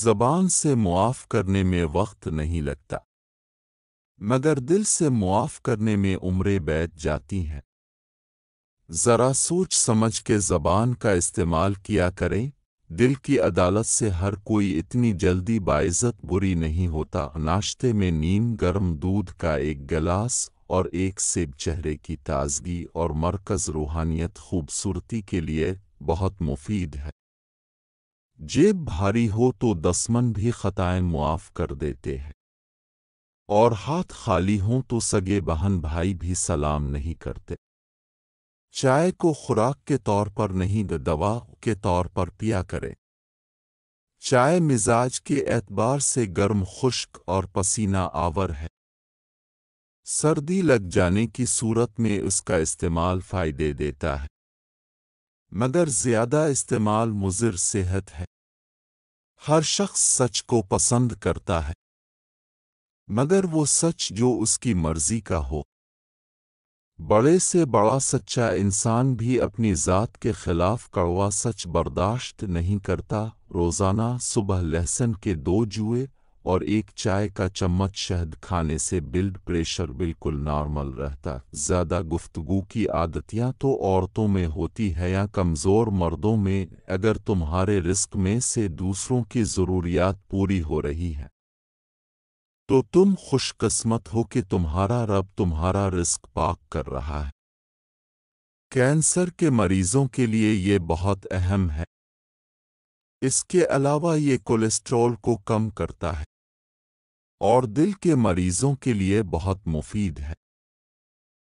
जबान से मुआफ़ करने में वक्त नहीं लगता मगर दिल से मुआफ़ करने में उम्रें बैठ जाती हैं ज़रा सोच समझ के ज़बान का इस्तेमाल किया करें दिल की अदालत से हर कोई इतनी जल्दी बाइज़त बुरी नहीं होता नाश्ते में नीम गर्म दूध का एक गिलास और एक सेब चेहरे की ताजगी और मरकज़ रूहानियत खूबसूरती के लिए बहुत मुफीद है जेब भारी हो तो दसमन भी खताएं मुआफ कर देते हैं और हाथ खाली हों तो सगे बहन भाई भी सलाम नहीं करते चाय को खुराक के तौर पर नहीं दवा के तौर पर पिया करें चाय मिजाज के एतबार से गर्म खुश्क और पसीना आवर है सर्दी लग जाने की सूरत में उसका इस्तेमाल फ़ायदे देता है मगर ज्यादा इस्तेमाल मुजिर सेहत है हर शख्स सच को पसंद करता है मगर वो सच जो उसकी मर्जी का हो बड़े से बड़ा सच्चा इंसान भी अपनी ज़ात के खिलाफ कड़वा सच बर्दाश्त नहीं करता रोज़ाना सुबह लहसन के दो जुए और एक चाय का चम्मच शहद खाने से ब्लड प्रेशर बिल्कुल नॉर्मल रहता ज़्यादा गुफ्तगु की आदतियां तो औरतों में होती है या कमज़ोर मर्दों में अगर तुम्हारे रिस्क में से दूसरों की ज़रूरियात पूरी हो रही है तो तुम खुशकस्मत हो कि तुम्हारा रब तुम्हारा रिस्क पाक कर रहा है कैंसर के मरीजों के लिए ये बहुत अहम है इसके अलावा ये कोलेस्ट्रॉल को कम करता है और दिल के मरीजों के लिए बहुत मुफीद है